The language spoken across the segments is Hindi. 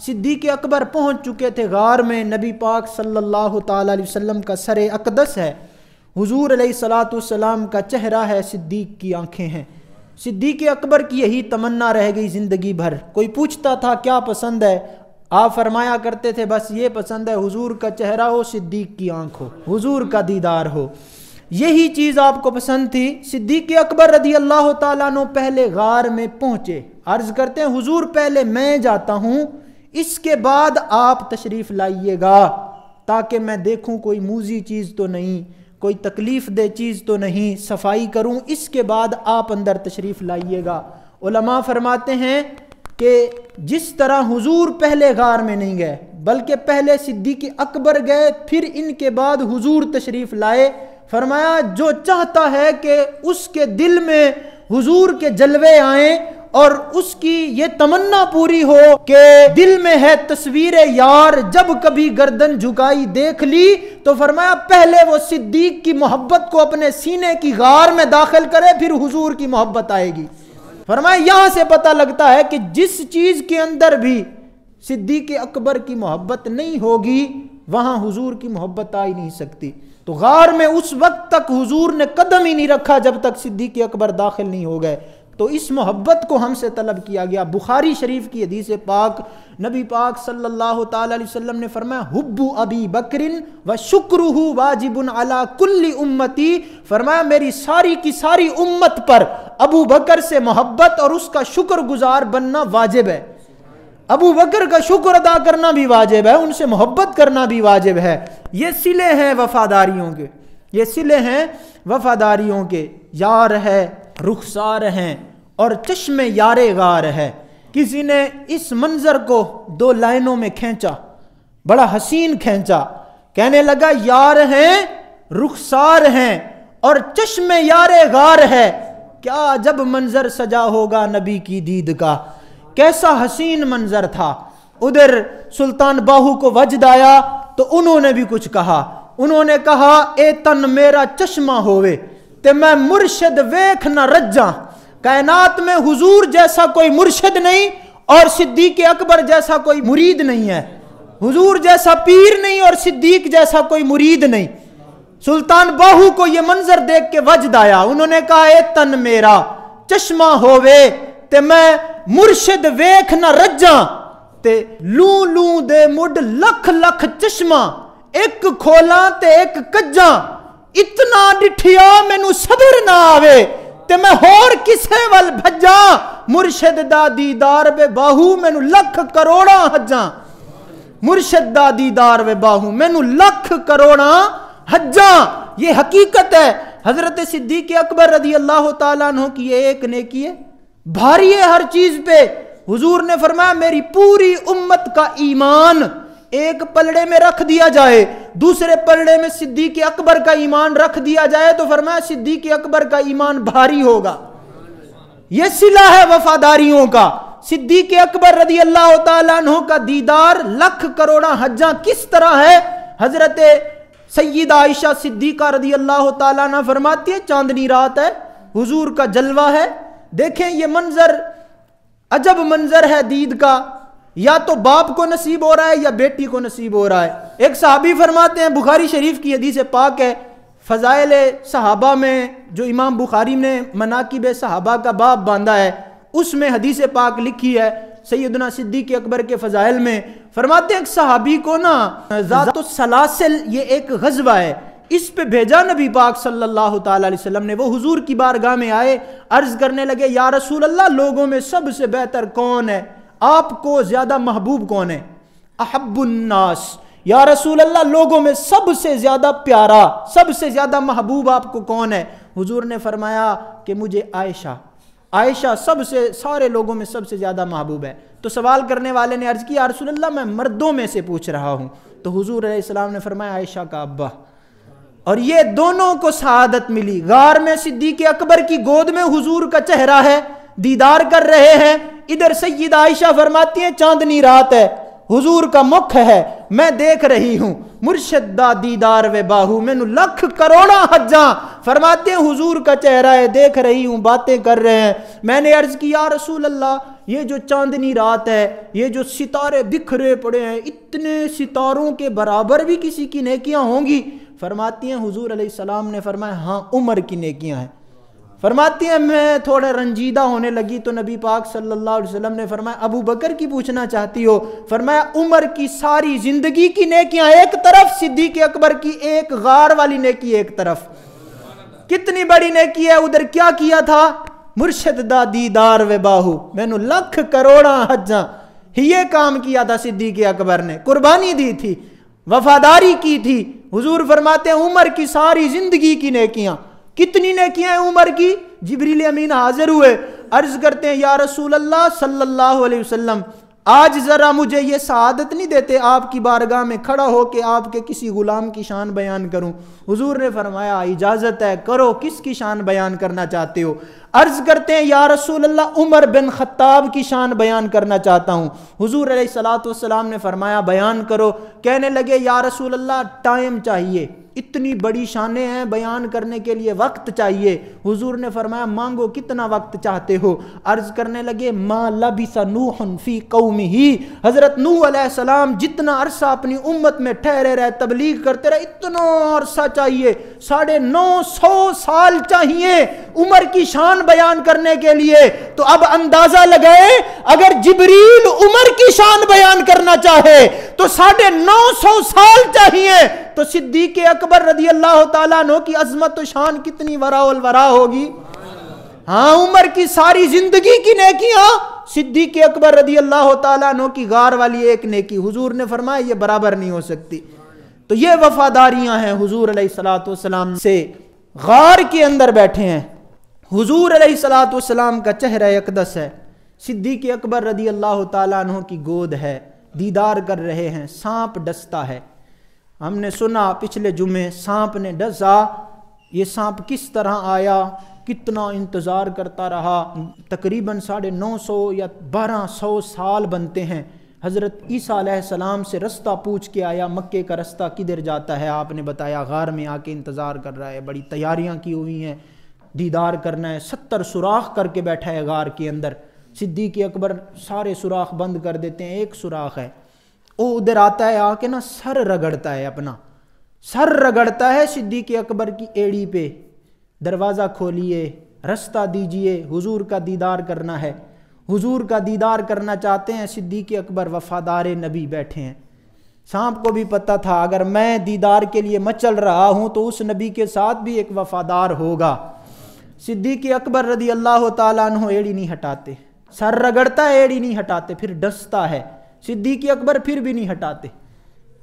सिद्दीक अकबर पहुंच चुके थे गार में नबी पाक सल्लल्लाहु अलैहि वसल्लम का सर अकदस है हुजूर सलाम का चेहरा है सिद्दीक की आंखें हैं सिद्दीक अकबर की यही तमन्ना रह गई ज़िंदगी भर कोई पूछता था क्या पसंद है आप फरमाया करते थे बस ये पसंद है हुजूर का चेहरा हो सिद्दीक की आंख हो हुजूर का दीदार हो यही चीज़ आपको पसंद थी सिद्दीक अकबर रदी अल्लाह तु पहले गार में पहुँचे अर्ज़ करते हैं हुजूर पहले मैं जाता हूँ इसके बाद आप तशरीफ़ लाइएगा ताकि मैं देखूं कोई मूजी चीज़ तो नहीं कोई तकलीफ़ दे चीज़ तो नहीं सफाई करूं इसके बाद आप अंदर तशरीफ़ लाइएगा उलमा फरमाते हैं कि जिस तरह हुजूर पहले गार में नहीं गए बल्कि पहले सिद्दीक अकबर गए फिर इनके बाद हुजूर तशरीफ़ लाए फरमाया जो चाहता है कि उसके दिल में हुजूर के जलवे आए और उसकी ये तमन्ना पूरी हो के दिल में है तस्वीर यार जब कभी गर्दन झुकाई देख ली तो फरमाया पहले वो सिद्दीक की मोहब्बत को अपने सीने की गार में दाखिल करे फिर हुजूर की मोहब्बत आएगी फरमाया यहां से पता लगता है कि जिस चीज के अंदर भी सिद्दीक अकबर की मोहब्बत नहीं होगी वहां हुजूर की मोहब्बत आ ही नहीं सकती तो गार में उस वक्त तक हुजूर ने कदम ही नहीं रखा जब तक सिद्दीक अकबर दाखिल नहीं हो गए तो इस मोहब्बत को हमसे तलब किया गया बुखारी शरीफ की हदीस पाक नबी पाक सल्लल्लाहु अलैहि वसल्लम ने फरमाया हुब्बू अबी बकरिन व शुक्र वाजिबन अला कुल्ली उम्मती फरमाया मेरी सारी की सारी उम्मत पर अबू बकर से मोहब्बत और उसका शुक्र गुजार बनना वाजिब है अबू बकर का शुक्र अदा करना भी वाजिब है उनसे मोहब्बत करना भी वाजिब है ये सिले हैं वफादारियों के ये सिले हैं वफादारियों के यार है रुखसार हैं और चश्मे यारे गार है किसी ने इस मंज़र को दो लाइनों में खींचा बड़ा हसीन खींचा कहने लगा यार हैं रुखसार हैं और चश्मे यारे गार है क्या जब मंज़र सजा होगा नबी की दीद का कैसा हसीन मंज़र था उधर सुल्तान बाहू को वजद आया तो उन्होंने भी कुछ कहा उन्होंने कहा ए तन मेरा चश्मा होवे ते मैं मुर्शद वेख न रज्जा कायनात में हुजूर जैसा कोई मुर्शद नहीं और सिद्दीक अकबर जैसा कोई मुरीद नहीं है हुजूर जैसा पीर नहीं और सिद्दीक जैसा कोई मुरीद नहीं सुल्तान बाहू को यह मंजर देख के वजद आया उन्होंने कहा ए तन मेरा चश्मा होवे ते मैं मुर्शद वेख न रज्जा ते लू लू दे मुड लख लख चश्मा एक खोला ते एक कज्जा इतना डिठिया ਮੈਨੂੰ सबर ना आवे ते मैं होर किसे ਵੱਲ भजा मुर्शिद दा दीदार वे बाहू ਮੈਨੂੰ लख करोड़ा हजा मुर्शिद दा दीदार वे बाहू मैनू लख करोड़ा हजा ये हकीकत है हजरत सिद्दीक अकबर रजी अल्लाह तु की ये एक नेकी है भारी है हर चीज पे हुजूर ने फरमाया मेरी पूरी उम्मत का ईमान एक पलड़े में रख दिया जाए दूसरे पलड़े में सिद्दीक अकबर का ईमान रख दिया जाए तो फरमाया सिद्दीक अकबर का ईमान भारी होगा यह सिला है वफादारियों का सिद्दीक अकबर रदी अल्लाह तु का दीदार लख करोड़ा हज्जा किस तरह है हजरत सईद आयशा सिद्दीका रदी अल्लाह तु फरमाती है चांदनी रात है हुजूर का जलवा है देखें यह मंजर अजब मंजर है दीद का या तो बाप को नसीब हो रहा है या बेटी को नसीब हो रहा है एक सहाबी फरमाते हैं बुखारी शरीफ की हदीस पाक है फ़जाइल सहाबा में जो इमाम बुखारी ने मनाकिब सहाबा का बाप बांधा है उसमें हदीस पाक लिखी है सैदना सिद्दीक अकबर के फ़जाइल में फरमाते एक सहाबी को ना तो सलासल ये एक गजबा है इस पे भेजा नबी पाक सल्लल्लाहु अलैहि वसल्लम ने वो हुजूर की बारगाह में आए अर्ज करने लगे या रसूल अल्लाह लोगों में सबसे बेहतर कौन है आपको ज्यादा महबूब कौन है अहबुन्नास या रसूल अल्लाह लोगों में सबसे ज़्यादा प्यारा सबसे ज़्यादा महबूब आपको कौन है हुजूर ने फरमाया कि मुझे आयशा आयशा सबसे सारे लोगों में सबसे ज़्यादा महबूब है तो सवाल करने वाले ने अर्ज़ किया रसूल अल्लाह मैं मर्दों में से पूछ रहा हूं तो हुजूर इस्लाम ने फरमाया आयशा का अब्बा और ये दोनों को शहादत मिली गार में सिद्दीक अकबर की गोद में हुजूर का चेहरा है दीदार कर रहे हैं इधर सैद आयशा फरमाती हैं चांदनी रात है हुजूर का मुख है मैं देख रही हूं मुर्शदा दीदार वे बाहू मैनु लख करोड़ा हजा फरमाते हुजूर का चेहरा है देख रही हूं बातें कर रहे हैं मैंने अर्ज किया रसूल अल्लाह ये जो चांदनी रात है ये जो सितारे बिखरे पड़े हैं इतने सितारों के बराबर भी किसी की नेकियां होंगी फरमाती हैं हुजूर सलाम ने फरमाया हाँ उम्र की नेकियां हैं फरमाती हैं मैं थोड़ा रंजीदा होने लगी तो नबी पाक सल्लल्लाहु अलैहि वसल्लम ने फरमाया अबू बकर की पूछना चाहती हो फरमाया उमर की सारी ज़िंदगी की नेकियां एक तरफ के अकबर की एक गार वाली नेकी एक तरफ कितनी बड़ी नेकी है उधर क्या किया था मुर्शद दा दीदार वे बाहू मैनू लख करोड़ा हजा ये काम किया था सिद्दीक अकबर ने कुर्बानी दी थी वफादारी की थी हुजूर फरमाते हैं उमर की सारी ज़िंदगी की नेकियां कितनी नेकियां हैं उमर की जिबरील अमीन हाजिर हुए अर्ज करते हैं या रसूल अल्लाह सल्लल्लाहु अलैहि वसल्लम आज ज़रा मुझे ये शहादत नहीं देते आपकी बारगाह में खड़ा हो के आपके किसी गुलाम की शान बयान करूं हुजूर ने फरमाया इजाज़त है करो किसकी शान बयान करना चाहते हो अर्ज करते हैं या रसूल अल्लाह उमर बिन खत्ताब की शान बयान करना चाहता हूँ हुजूर सलाम ने फरमाया बयान करो कहने लगे या रसूल अल्लाह टाइम चाहिए इतनी बड़ी शानें हैं बयान करने के लिए वक्त चाहिए हुजूर ने फरमाया मांगो कितना वक्त चाहते हो अर्ज करने लगे माँ लबिसा नूहनफी कौम ही हज़रत नूह सलाम जितना अरसा अपनी उम्मत में ठहरे रहे तबलीग करते रहे इतना अरसा चाहिए साढ़े नौ सौ साल चाहिए उमर की शान बयान करने के लिए तो अब अंदाजा लगाए अगर जिबरील उमर की शान बयान करना चाहे तो साढ़े नौ सौ साल चाहिए तो सिद्दीक अकबर रजी अल्लाह तु की अजमत तो शान कितनी वराउल वरा होगी हाँ उमर की सारी जिंदगी की नेकियां सिद्दीक अकबर रदी अल्लाह तु की गार वाली एक नेकी हुजूर ने फरमाया ये बराबर नहीं हो सकती तो ये वफादारियां हैं हुजूर सलाम से गार के अंदर बैठे हैं हुजूर सलाम का चेहरा अकदस है सिद्दीक अकबर रदी अल्लाह तु की गोद है दीदार कर रहे हैं सांप डसता है हमने सुना पिछले जुमे सांप ने डसा ये सांप किस तरह आया कितना इंतज़ार करता रहा तकरीबन साढ़े नौ सौ या बारह सौ साल बनते हैं हज़रत ईसीम से रास्ता पूछ के आया मक्के का रास्ता किधर जाता है आपने बताया गार में आके इंतज़ार कर रहा है बड़ी तैयारियाँ की हुई हैं दीदार करना है सत्तर सुराख करके बैठा है गार के अंदर के अकबर सारे सुराख बंद कर देते हैं एक सुराख है वो उधर आता है आके ना सर रगड़ता है अपना सर रगड़ता है के अकबर की एड़ी पे दरवाज़ा खोलिए रास्ता दीजिए हुजूर का दीदार करना है हुजूर का दीदार करना चाहते हैं सिद्दीक अकबर वफादार नबी बैठे हैं सांप को भी पता था अगर मैं दीदार के लिए मचल रहा हूं तो उस नबी के साथ भी एक वफादार होगा सिद्दीक अकबर रदी अल्लाह तु एड़ी नहीं हटाते सर रगड़ता है एड़ी नहीं हटाते फिर डसता है सिद्दीक अकबर फिर भी नहीं हटाते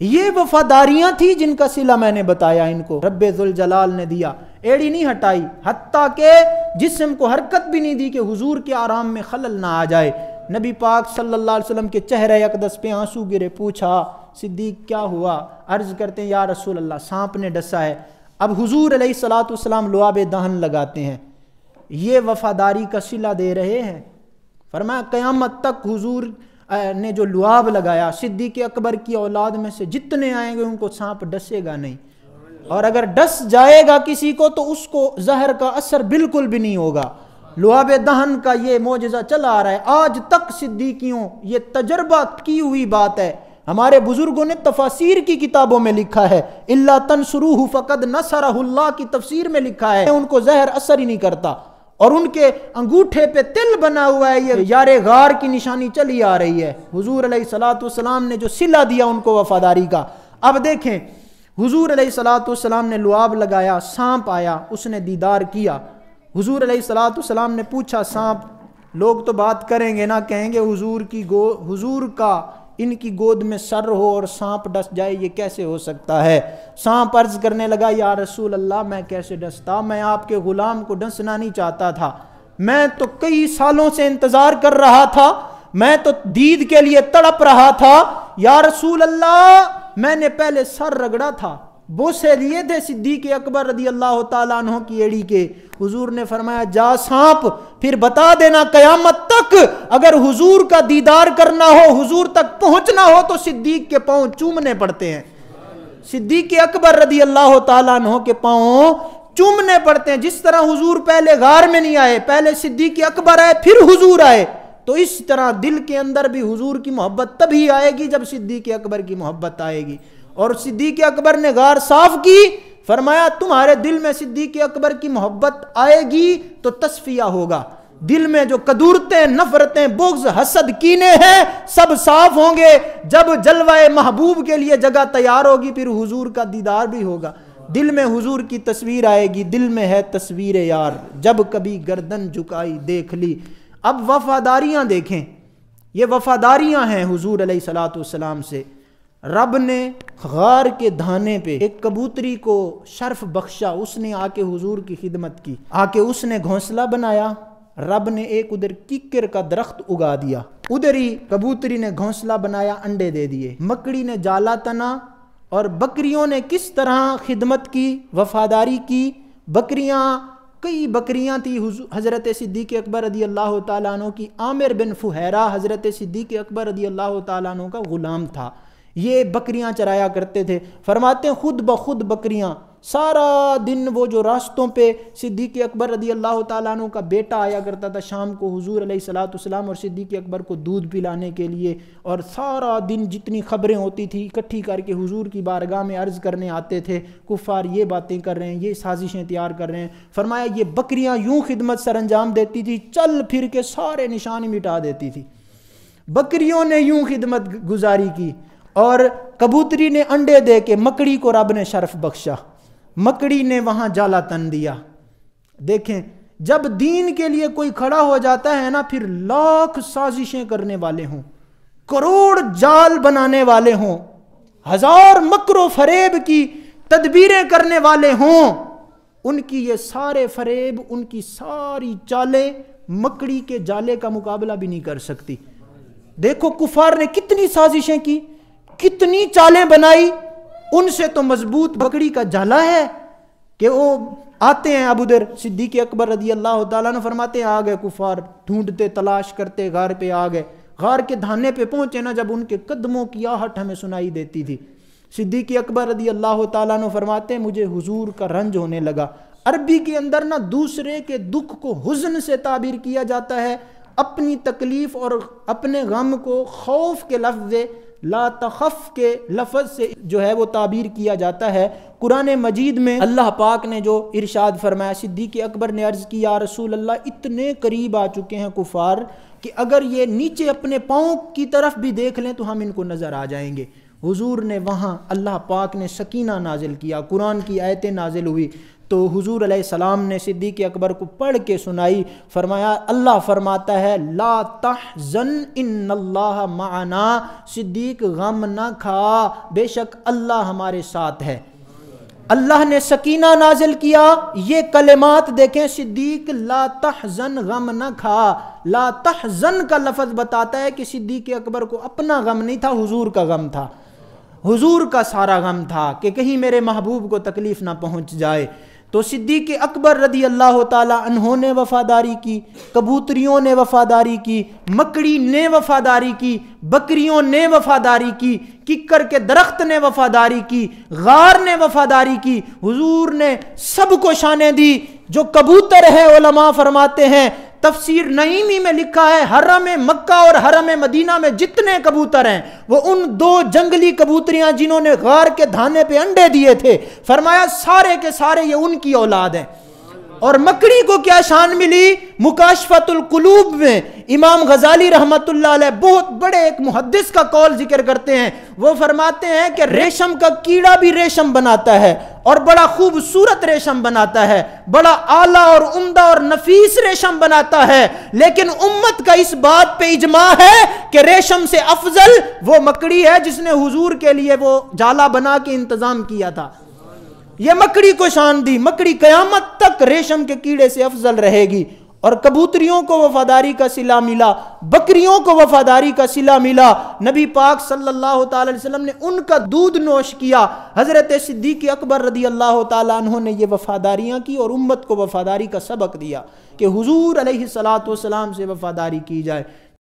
ये वफादारियां थी जिनका सिला मैंने बताया इनको रब्बे जलाल ने दिया एड़ी नहीं हटाई हती के जिसम को हरकत भी नहीं दी कि हुजूर के आराम में खलल ना आ जाए नबी पाक सल्लल्लाहु अलैहि वसल्लम के चेहरे अकदस पे आंसू गिरे पूछा सिद्दीक क्या हुआ अर्ज़ करते हैं या रसूल अल्लाह सांप ने डसा है अब हुजूर सलाम लुआब दहन लगाते हैं ये वफादारी का सिला दे रहे हैं फरमाया क़यामत तक हुजूर ने जो लुआब लगाया सिद्दीक अकबर की औलाद में से जितने आएंगे उनको सांप डसेगा नहीं और अगर डस जाएगा किसी को तो उसको जहर का असर बिल्कुल भी नहीं होगा लुहाबे दहन का ये मोजा चला आ रहा है आज तक सिद्दीकियों ये तजर्बा की हुई बात है हमारे बुजुर्गों ने तफासिर की किताबों में लिखा है इल्ला शुरू फ़कद नसरहुल्ला की तफसीर में लिखा है उनको जहर असर ही नहीं करता और उनके अंगूठे पे तिल बना हुआ है ये यारे गार की निशानी चली आ रही है हजूर सलाम ने जो सिला दिया उनको वफादारी का अब देखें हुजूर सलाम ने लुआब लगाया सांप आया उसने दीदार किया हुजूर सलाम ने पूछा सांप लोग तो बात करेंगे ना कहेंगे हुजूर की गो हुजूर का इनकी गोद में सर हो और सांप डस जाए ये कैसे हो सकता है सांप अर्ज करने लगा या रसूल अल्लाह मैं कैसे डसता मैं आपके ग़ुलाम को डसना नहीं चाहता था मैं तो कई सालों से इंतज़ार कर रहा था मैं तो दीद के लिए तड़प रहा था या रसूल अल्लाह मैंने पहले सर रगड़ा था बोसे लिए थे सिद्दीक अकबर रदी अल्लाह तहों की एड़ी के हुजूर ने फरमाया जा सांप फिर बता देना कयामत तक अगर हुजूर का दीदार करना हो हुजूर तक पहुंचना हो तो सिद्दीक के पांव चूमने पड़ते हैं सिद्दीक अकबर रदी अल्लाह तहों के पांव चूमने पड़ते हैं जिस तरह हुजूर पहले गार में नहीं आए पहले सिद्दीक अकबर आए फिर हुजूर आए तो इस तरह दिल के अंदर भी हुजूर की मोहब्बत तभी आएगी जब सिद्दीक अकबर की मोहब्बत आएगी और सिद्दीक अकबर ने गार साफ की फरमाया तुम्हारे दिल में सिद्दीक अकबर की मोहब्बत आएगी तो तस्फिया होगा दिल में जो कदूरतें नफरतें बुग्ज हसद कीने हैं सब साफ होंगे जब जलवाए महबूब के लिए जगह तैयार होगी फिर हुजूर का दीदार भी होगा दिल में हुजूर की तस्वीर आएगी दिल में है तस्वीर यार जब कभी गर्दन झुकाई देख ली अब वफादारियां देखें ये वफादारियां हैं हुजूर सलाम से रब ने गार के धाने पे एक कबूतरी को शर्फ बख्शा उसने आके हुजूर की खिदमत की आके उसने घोंसला बनाया रब ने एक उधर किकर का दरख्त उगा दिया उधर ही कबूतरी ने घोंसला बनाया अंडे दे दिए मकड़ी ने जाला तना और बकरियों ने किस तरह खिदमत की वफादारी की बकरियां कई बकरियाँ थी हज़रत सिद्दीक अकबर रदी अल्लाह तु की आमिर बिन फुहरा हज़रत सिद्दीक अकबर रदी अल्लाह तु का ग़ुलाम था ये बकरियाँ चराया करते थे फरमाते ख़ुद ब खुद बकरियाँ सारा दिन वो जो रास्तों पे सिद्दीक अकबर रदी अल्लाह तु का बेटा आया करता था शाम को हजूर सलाम और सिद्दीक अकबर को दूध पिलाने के लिए और सारा दिन जितनी खबरें होती थी इकट्ठी करके हुजूर की बारगाह में अर्ज़ करने आते थे कुफ़ार ये बातें कर रहे हैं ये साजिशें तैयार कर रहे हैं फरमाया ये बकरियाँ यूँ खिदमत सर अंजाम देती थी चल फिर के सारे निशान मिटा देती थी बकरियों ने यूँ खिदमत गुजारी की और कबूतरी ने अंडे दे के मकड़ी को रब ने शर्फ बख्शा मकड़ी ने वहां जाला तन दिया देखें जब दीन के लिए कोई खड़ा हो जाता है ना फिर लाख साजिशें करने वाले हों करोड़ जाल बनाने वाले हों हजार मकरो फरेब की तदबीरें करने वाले हों उनकी ये सारे फरेब उनकी सारी चालें मकड़ी के जाले का मुकाबला भी नहीं कर सकती देखो कुफार ने कितनी साजिशें की कितनी चालें बनाई उनसे तो मजबूत बकरी का जाला है कि वो आते हैं अब उधर सिद्दीक अकबर रदी अल्लाह तन फरमाते आ गए कुफार ढूंढते तलाश करते गार पे आ गए गार के धाने पे पहुंचे ना जब उनके कदमों की आहट हमें सुनाई देती थी सिद्दीक अकबर रदी अल्लाह तन फरमाते मुझे हुजूर का रंज होने लगा अरबी के अंदर ना दूसरे के दुख को हुजन से ताबीर किया जाता है अपनी तकलीफ़ और अपने गम को खौफ के लफ्ज़ ला तखफ़ के लफज से जो है वो ताबीर किया जाता है कुरान मजीद में अल्लाह पाक ने जो इरशाद फरमाया सिद्दीक अकबर ने अर्ज़ किया रसूल अल्लाह इतने करीब आ चुके हैं कुफार कि अगर ये नीचे अपने पाँव की तरफ भी देख लें तो हम इनको नज़र आ जाएंगे हुजूर ने वहाँ अल्लाह पाक ने सकीना नाजिल किया कुरान की आयतें नाजिल हुई तो हुजूर सलाम ने सिद्दीक अकबर को पढ़ के सुनाई फरमाया अल्लाह फरमाता है ला तहजन इन माना सिद्दीक गम ना खा बेशक अल्लाह हमारे साथ है अल्लाह ने सकीना नाजिल किया ये कलेमात देखें सिद्दीक ला तहजन गम न खा ला तहजन का लफज बताता है कि सिद्दीक अकबर को अपना गम नहीं था हुजूर का गम था हुजूर का सारा गम था कि कहीं मेरे महबूब को तकलीफ़ ना पहुंच जाए तो सिद्दीक अकबर रदी अल्लाह तहों ने वफ़ादारी की कबूतरियों ने वफ़ादारी की मकड़ी ने वफ़ादारी की बकरियों ने वफ़ादारी की किकर के दरख्त ने वफ़ादारी की गार ने वफ़ादारी की हजूर ने सबको शानें दी जो कबूतर है ओलमा फरमाते हैं तफसीर नईमी में लिखा है हरम मक्का और हरम मदीना में जितने कबूतर हैं वो उन दो जंगली कबूतरियां जिन्होंने गार के धाने पे अंडे दिए थे फरमाया सारे के सारे ये उनकी औलाद हैं और मकड़ी को क्या शान मिली मुकाशफतुल कुलूब में इमाम गजाली रहमत बहुत बड़े एक मुहदस का कौल जिक्र करते हैं वो फरमाते हैं कि रेशम का कीड़ा भी रेशम बनाता है और बड़ा खूबसूरत रेशम बनाता है बड़ा आला और उम्दा और नफीस रेशम बनाता है लेकिन उम्मत का इस बात पे इजमा है कि रेशम से अफजल वो मकड़ी है जिसने हुजूर के लिए वो जाला बना के इंतजाम किया था ये मकड़ी को शान दी मकड़ी कयामत तक रेशम के कीड़े से अफजल रहेगी और कबूतरियों को वफादारी का सिला मिला बकरियों को वफादारी का सिला मिला नबी पाक सल्लल्लाहु अलैहि वसल्लम ने उनका दूध नोश किया हज़रत सिद्दीक अकबर रदी अल्लाह तु ने ये वफादारियाँ की और उम्मत को वफादारी का सबक दिया कि हजूर अलैहि सलाम से वफादारी की जाए